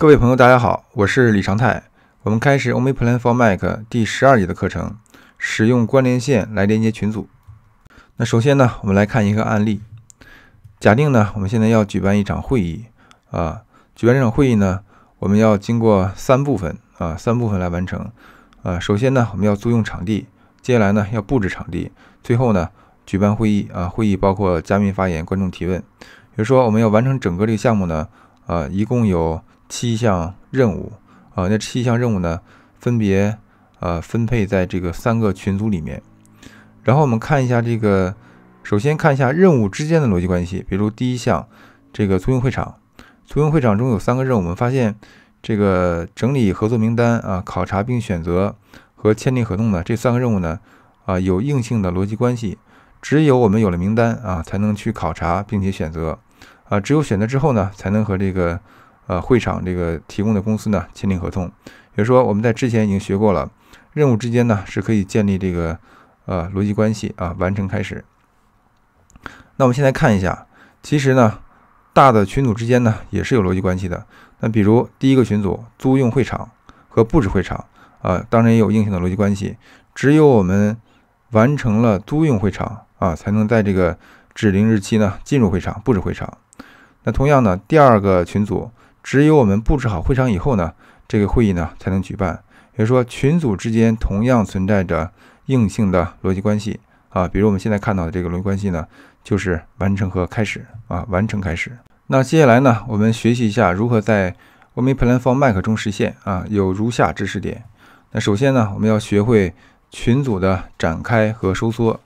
各位朋友，大家好，我是李长泰。我们开始《o n l Plan for Mac》第十二节的课程，使用关联线来连接群组。那首先呢，我们来看一个案例。假定呢，我们现在要举办一场会议啊，举办这场会议呢，我们要经过三部分啊，三部分来完成。啊，首先呢，我们要租用场地，接下来呢，要布置场地，最后呢，举办会议啊，会议包括嘉宾发言、观众提问。比如说，我们要完成整个这个项目呢，呃，一共有。七项任务，啊，那七项任务呢，分别呃分配在这个三个群组里面。然后我们看一下这个，首先看一下任务之间的逻辑关系。比如第一项这个租用会场，租用会场中有三个任务，我们发现这个整理合作名单啊，考察并选择和签订合同呢，这三个任务呢，啊有硬性的逻辑关系。只有我们有了名单啊，才能去考察并且选择，啊，只有选择之后呢，才能和这个。呃，会场这个提供的公司呢，签订合同。也就说，我们在之前已经学过了，任务之间呢是可以建立这个呃逻辑关系啊，完成开始。那我们现在看一下，其实呢，大的群组之间呢也是有逻辑关系的。那比如第一个群组租用会场和布置会场啊，当然也有硬性的逻辑关系。只有我们完成了租用会场啊，才能在这个指定日期呢进入会场布置会场。那同样呢，第二个群组。只有我们布置好会场以后呢，这个会议呢才能举办。也就是说，群组之间同样存在着硬性的逻辑关系啊。比如我们现在看到的这个逻辑关系呢，就是完成和开始啊，完成开始。那接下来呢，我们学习一下如何在 o m i p l a n for Mac 中实现啊。有如下知识点。那首先呢，我们要学会群组的展开和收缩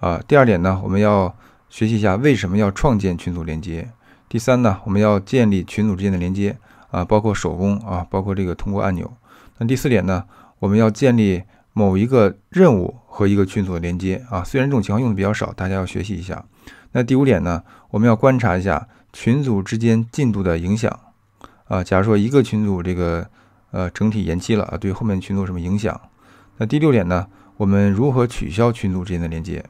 啊。第二点呢，我们要学习一下为什么要创建群组连接。第三呢，我们要建立群组之间的连接啊，包括手工啊，包括这个通过按钮。那第四点呢，我们要建立某一个任务和一个群组的连接啊。虽然这种情况用的比较少，大家要学习一下。那第五点呢，我们要观察一下群组之间进度的影响啊。假如说一个群组这个呃整体延期了啊，对后面群组什么影响？那第六点呢，我们如何取消群组之间的连接？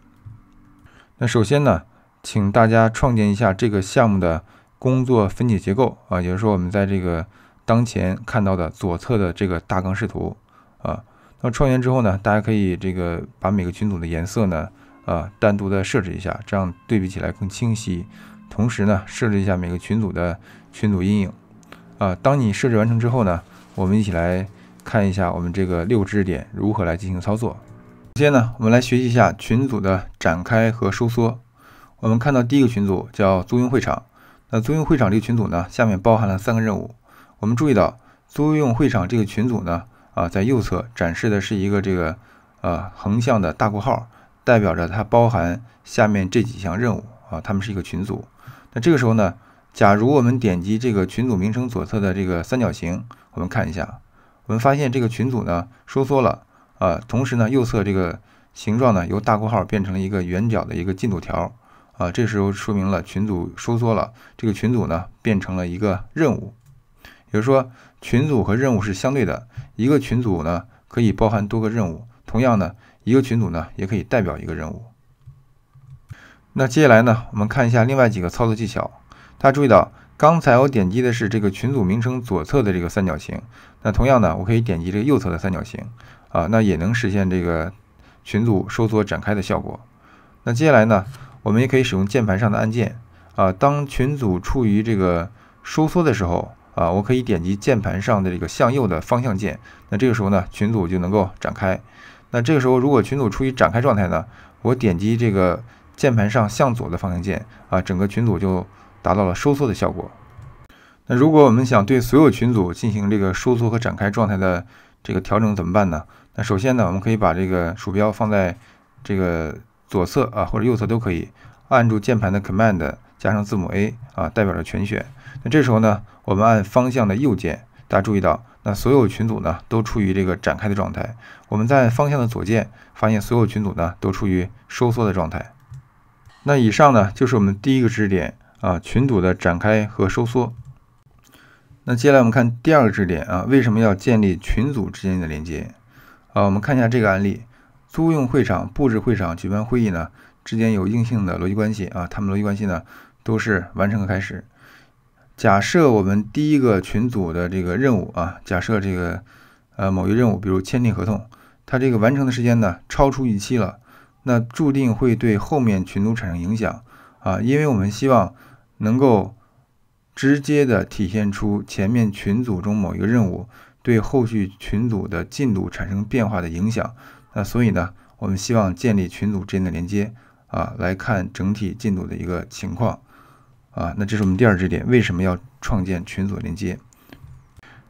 那首先呢？请大家创建一下这个项目的工作分解结构啊，也就是说，我们在这个当前看到的左侧的这个大纲视图啊，那么创建之后呢，大家可以这个把每个群组的颜色呢啊单独的设置一下，这样对比起来更清晰。同时呢，设置一下每个群组的群组阴影啊。当你设置完成之后呢，我们一起来看一下我们这个六支点如何来进行操作。首先呢，我们来学习一下群组的展开和收缩。我们看到第一个群组叫租用会场，那租用会场这个群组呢，下面包含了三个任务。我们注意到租用会场这个群组呢，啊，在右侧展示的是一个这个呃横向的大括号，代表着它包含下面这几项任务啊，它们是一个群组。那这个时候呢，假如我们点击这个群组名称左侧的这个三角形，我们看一下，我们发现这个群组呢收缩了，啊，同时呢，右侧这个形状呢由大括号变成了一个圆角的一个进度条。啊，这时候说明了群组收缩了。这个群组呢，变成了一个任务，也就是说，群组和任务是相对的。一个群组呢，可以包含多个任务；同样呢，一个群组呢，也可以代表一个任务。那接下来呢，我们看一下另外几个操作技巧。大家注意到，刚才我点击的是这个群组名称左侧的这个三角形。那同样呢，我可以点击这个右侧的三角形，啊，那也能实现这个群组收缩展开的效果。那接下来呢？我们也可以使用键盘上的按键啊。当群组处于这个收缩的时候啊，我可以点击键盘上的这个向右的方向键。那这个时候呢，群组就能够展开。那这个时候，如果群组处于展开状态呢，我点击这个键盘上向左的方向键啊，整个群组就达到了收缩的效果。那如果我们想对所有群组进行这个收缩和展开状态的这个调整怎么办呢？那首先呢，我们可以把这个鼠标放在这个。左侧啊，或者右侧都可以，按住键盘的 Command 加上字母 A 啊，代表着全选。那这时候呢，我们按方向的右键，大家注意到，那所有群组呢都处于这个展开的状态。我们在方向的左键，发现所有群组呢都处于收缩的状态。那以上呢就是我们第一个知识点啊，群组的展开和收缩。那接下来我们看第二个知识点啊，为什么要建立群组之间的连接？啊，我们看一下这个案例。租用会场、布置会场、举办会议呢，之间有硬性的逻辑关系啊。他们逻辑关系呢，都是完成的开始。假设我们第一个群组的这个任务啊，假设这个呃某一任务，比如签订合同，它这个完成的时间呢，超出预期了，那注定会对后面群组产生影响啊。因为我们希望能够直接的体现出前面群组中某一个任务对后续群组的进度产生变化的影响。那所以呢，我们希望建立群组之间的连接啊，来看整体进度的一个情况啊。那这是我们第二支点，为什么要创建群组连接？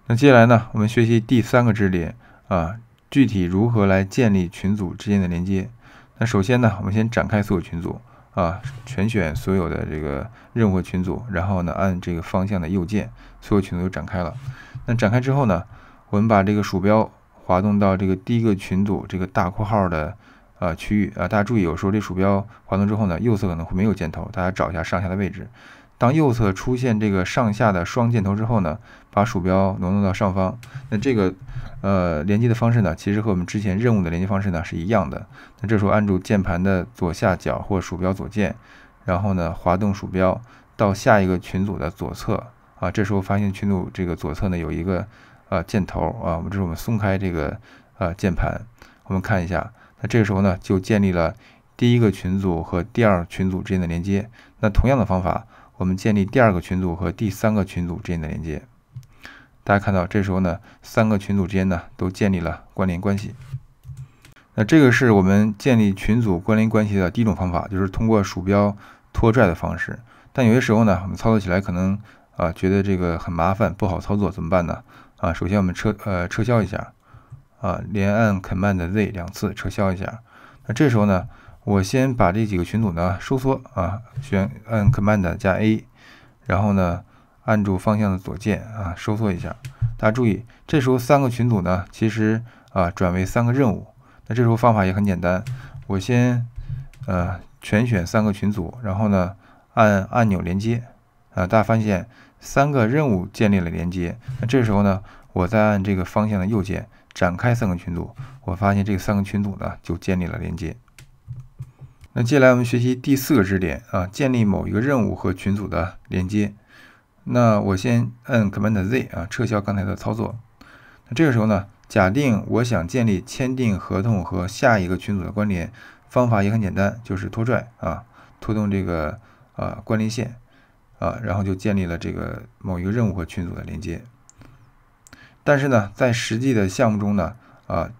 那接下来呢，我们学习第三个支点啊，具体如何来建立群组之间的连接？那首先呢，我们先展开所有群组啊，全选所有的这个任务群组，然后呢，按这个方向的右键，所有群组都展开了。那展开之后呢，我们把这个鼠标。滑动到这个第一个群组这个大括号的呃区域啊，大家注意，有时候这鼠标滑动之后呢，右侧可能会没有箭头，大家找一下上下的位置。当右侧出现这个上下的双箭头之后呢，把鼠标挪动到上方。那这个呃连接的方式呢，其实和我们之前任务的连接方式呢是一样的。那这时候按住键盘的左下角或鼠标左键，然后呢滑动鼠标到下一个群组的左侧啊，这时候发现群组这个左侧呢有一个。啊，箭头啊，我们这是我们松开这个啊键盘，我们看一下，那这个时候呢，就建立了第一个群组和第二群组之间的连接。那同样的方法，我们建立第二个群组和第三个群组之间的连接。大家看到，这时候呢，三个群组之间呢都建立了关联关系。那这个是我们建立群组关联关系的第一种方法，就是通过鼠标拖拽的方式。但有些时候呢，我们操作起来可能啊觉得这个很麻烦，不好操作，怎么办呢？啊，首先我们撤呃撤销一下，啊，连按 Command Z 两次撤销一下。那这时候呢，我先把这几个群组呢收缩啊，选按 Command 加 A，然后呢按住方向的左键啊收缩一下。大家注意，这时候三个群组呢其实啊转为三个任务。那这时候方法也很简单，我先呃全选三个群组，然后呢按按钮连接啊，大家发现。三个任务建立了连接，那这时候呢，我再按这个方向的右键展开三个群组，我发现这三个群组呢就建立了连接。那接下来我们学习第四个知识点啊，建立某一个任务和群组的连接。那我先按 Command Z 啊撤销刚才的操作。那这个时候呢，假定我想建立签订合同和下一个群组的关联，方法也很简单，就是拖拽啊，拖动这个啊关联线。啊，然后就建立了这个某一个任务和群组的连接。但是呢，在实际的项目中呢，啊，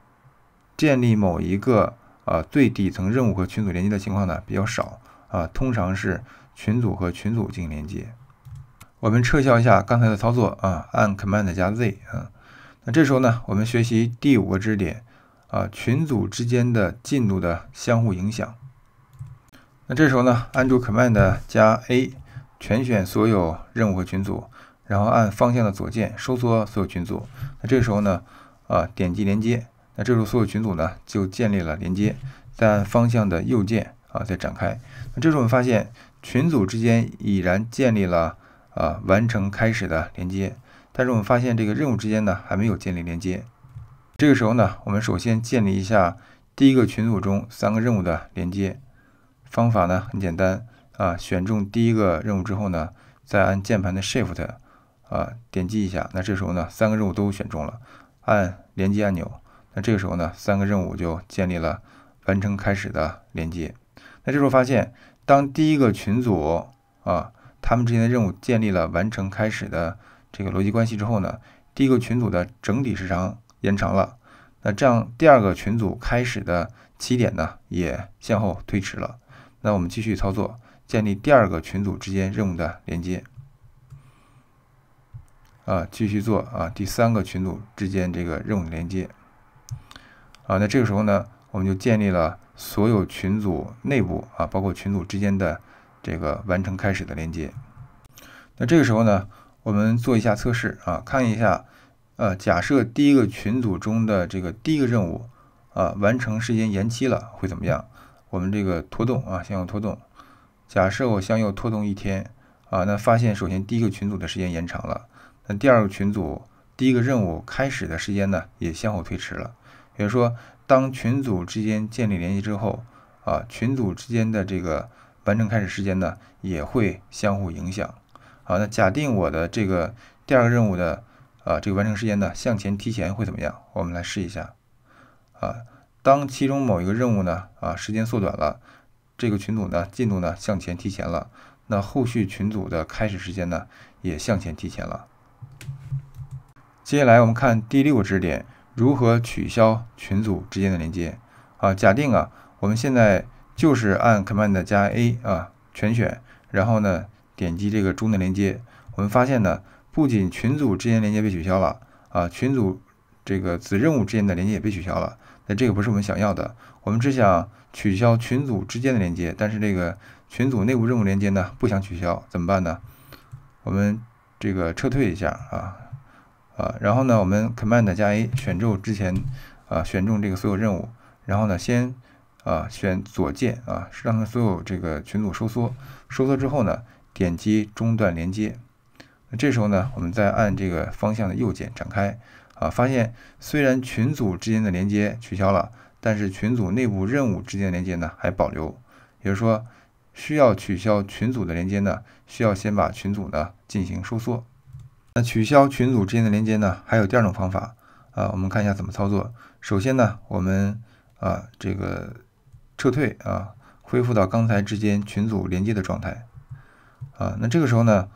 建立某一个啊最底层任务和群组连接的情况呢比较少啊，通常是群组和群组进行连接。我们撤销一下刚才的操作啊，按 Command 加 Z 啊。那这时候呢，我们学习第五个知识点啊，群组之间的进度的相互影响。那这时候呢，按住 Command 加 A。全选所有任务和群组，然后按方向的左键收缩所有群组。那这时候呢，啊点击连接，那这时候所有群组呢就建立了连接。再按方向的右键啊再展开。那这时候我们发现群组之间已然建立了啊完成开始的连接，但是我们发现这个任务之间呢还没有建立连接。这个时候呢，我们首先建立一下第一个群组中三个任务的连接。方法呢很简单。啊，选中第一个任务之后呢，再按键盘的 Shift，啊，点击一下。那这时候呢，三个任务都选中了，按连接按钮。那这个时候呢，三个任务就建立了完成开始的连接。那这时候发现，当第一个群组啊，他们之间的任务建立了完成开始的这个逻辑关系之后呢，第一个群组的整体时长延长了。那这样，第二个群组开始的起点呢，也向后推迟了。那我们继续操作。建立第二个群组之间任务的连接，啊，继续做啊，第三个群组之间这个任务连接，啊，那这个时候呢，我们就建立了所有群组内部啊，包括群组之间的这个完成开始的连接。那这个时候呢，我们做一下测试啊，看一下，呃，假设第一个群组中的这个第一个任务啊完成时间延期了会怎么样？我们这个拖动啊，向右拖动。假设我向右拖动一天啊，那发现首先第一个群组的时间延长了，那第二个群组第一个任务开始的时间呢也先后推迟了。也就是说，当群组之间建立联系之后啊，群组之间的这个完成开始时间呢也会相互影响。啊，那假定我的这个第二个任务的啊这个完成时间呢向前提前会怎么样？我们来试一下。啊，当其中某一个任务呢啊时间缩短了。这个群组呢，进度呢向前提前了，那后续群组的开始时间呢也向前提前了。接下来我们看第六个知识点：如何取消群组之间的连接？啊，假定啊，我们现在就是按 Command 加 A 啊，全选，然后呢点击这个中的连接，我们发现呢，不仅群组之间连接被取消了，啊，群组这个子任务之间的连接也被取消了。那这个不是我们想要的，我们只想。取消群组之间的连接，但是这个群组内部任务连接呢？不想取消怎么办呢？我们这个撤退一下啊啊，然后呢，我们 Command 加 A 选中之前啊选中这个所有任务，然后呢，先啊选左键啊，让它所有这个群组收缩，收缩之后呢，点击中断连接。那这时候呢，我们再按这个方向的右键展开啊，发现虽然群组之间的连接取消了。但是群组内部任务之间连接呢还保留，也就是说需要取消群组的连接呢，需要先把群组呢进行收缩。那取消群组之间的连接呢，还有第二种方法啊，我们看一下怎么操作。首先呢，我们啊这个撤退啊，恢复到刚才之间群组连接的状态啊。那这个时候呢，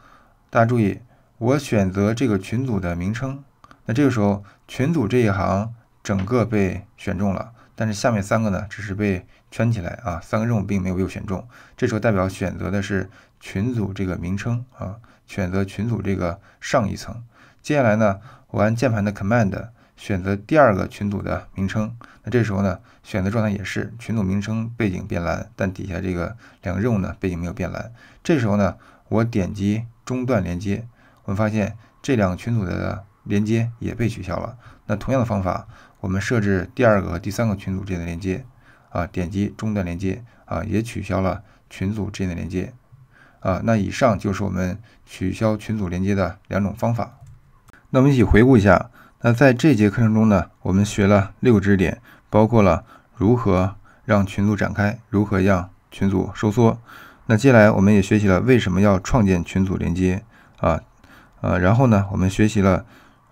大家注意，我选择这个群组的名称，那这个时候群组这一行整个被选中了。但是下面三个呢，只是被圈起来啊，三个任务并没有被选中。这时候代表选择的是群组这个名称啊，选择群组这个上一层。接下来呢，我按键盘的 Command 选择第二个群组的名称。那这时候呢，选择状态也是群组名称背景变蓝，但底下这个两个任务呢，背景没有变蓝。这时候呢，我点击中断连接，我们发现这两个群组的连接也被取消了。那同样的方法。我们设置第二个和第三个群组之间的连接，啊，点击中断连接，啊，也取消了群组之间的连接，啊，那以上就是我们取消群组连接的两种方法。那我们一起回顾一下，那在这节课程中呢，我们学了六个知识点，包括了如何让群组展开，如何让群组收缩。那接下来我们也学习了为什么要创建群组连接，啊，呃，然后呢，我们学习了。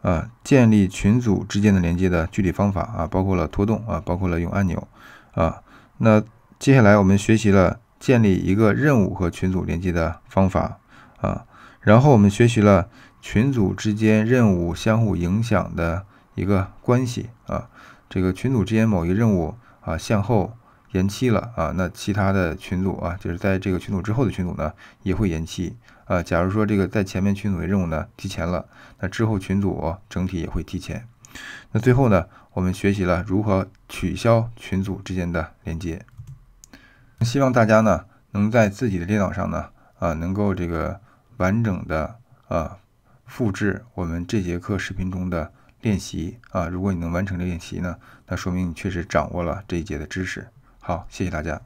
啊，建立群组之间的连接的具体方法啊，包括了拖动啊，包括了用按钮啊。那接下来我们学习了建立一个任务和群组连接的方法啊，然后我们学习了群组之间任务相互影响的一个关系啊。这个群组之间某一任务啊向后延期了啊，那其他的群组啊，就是在这个群组之后的群组呢，也会延期。呃，假如说这个在前面群组的任务呢提前了，那之后群组整体也会提前。那最后呢，我们学习了如何取消群组之间的连接。希望大家呢能在自己的电脑上呢，啊，能够这个完整的啊复制我们这节课视频中的练习啊。如果你能完成这练习呢，那说明你确实掌握了这一节的知识。好，谢谢大家。